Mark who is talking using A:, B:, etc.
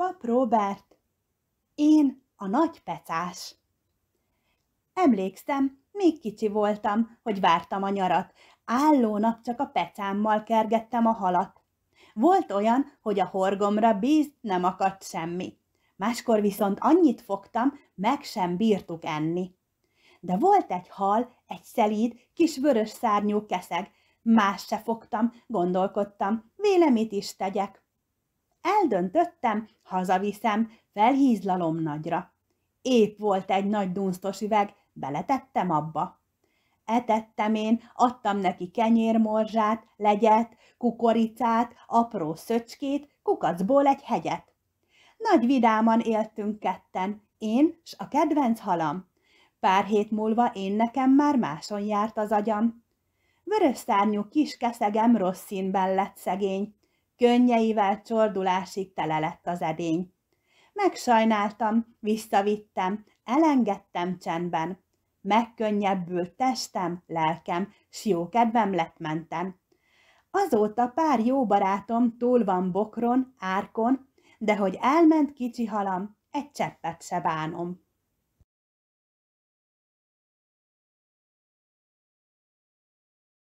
A: Pap Robert, én a nagy pecás. Emlékszem, még kicsi voltam, hogy vártam a nyarat. Álló nap csak a pecámmal kergettem a halat. Volt olyan, hogy a horgomra bíz nem akadt semmi. Máskor viszont annyit fogtam, meg sem bírtuk enni. De volt egy hal, egy szelíd, kis vörös szárnyú keszeg. Más se fogtam, gondolkodtam, vélemit is tegyek. Eldöntöttem, hazaviszem, felhízlalom nagyra. Épp volt egy nagy dunsztos üveg, beletettem abba. Etettem én, adtam neki kenyérmorzsát, legyet, kukoricát, apró szöcskét, kukacból egy hegyet. Nagy vidáman éltünk ketten, én s a kedvenc halam. Pár hét múlva én nekem már máson járt az agyam. Vörös szárnyú kis keszegem rossz színben lett szegény könnyeivel csordulásig tele lett az edény. Megsajnáltam, visszavittem, elengedtem csendben. Megkönnyebbült testem, lelkem, s jó kedvem lett mentem. Azóta pár jó barátom túl van bokron, árkon, de hogy elment kicsi halam, egy cseppet se bánom.